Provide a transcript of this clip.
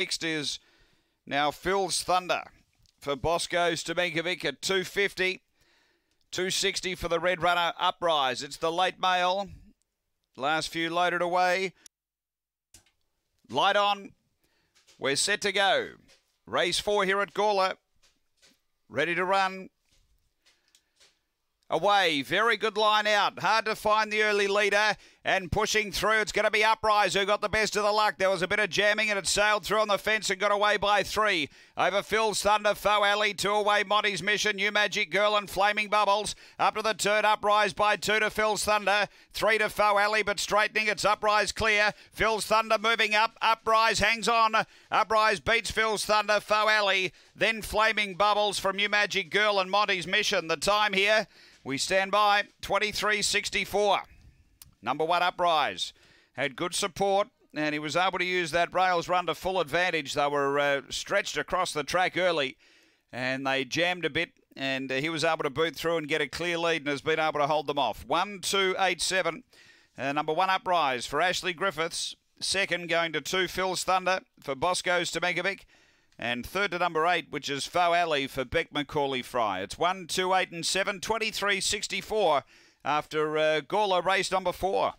Next is now Phil's Thunder for Bosco's Staminkovic at 250. 260 for the Red Runner Uprise. It's the late mail. Last few loaded away. Light on. We're set to go. Race four here at Gawler. Ready to run. Away. Very good line out. Hard to find the early leader and pushing through. It's going to be Uprise who got the best of the luck. There was a bit of jamming and it sailed through on the fence and got away by three. Over Phil's Thunder, Foe Alley, two away Monty's Mission, New Magic Girl and Flaming Bubbles. Up to the turn, Uprise by two to Phil's Thunder, three to Foe Alley, but straightening. It's Uprise clear. Phil's Thunder moving up. Uprise hangs on. Uprise beats Phil's Thunder, Foe Alley, then Flaming Bubbles from New Magic Girl and Monty's Mission. The time here, we stand by 23.64. Number one uprise had good support and he was able to use that rails run to full advantage. They were uh, stretched across the track early and they jammed a bit and he was able to boot through and get a clear lead and has been able to hold them off. One, two, eight, seven. Uh, number one uprise for Ashley Griffiths. Second going to two, Phil's Thunder for Bosco's Tomekovic. And third to number eight, which is Faux Alley for Beck Macaulay Fry. It's one, two, eight, and seven, 23, 64 after uh, Gawler uh, number four.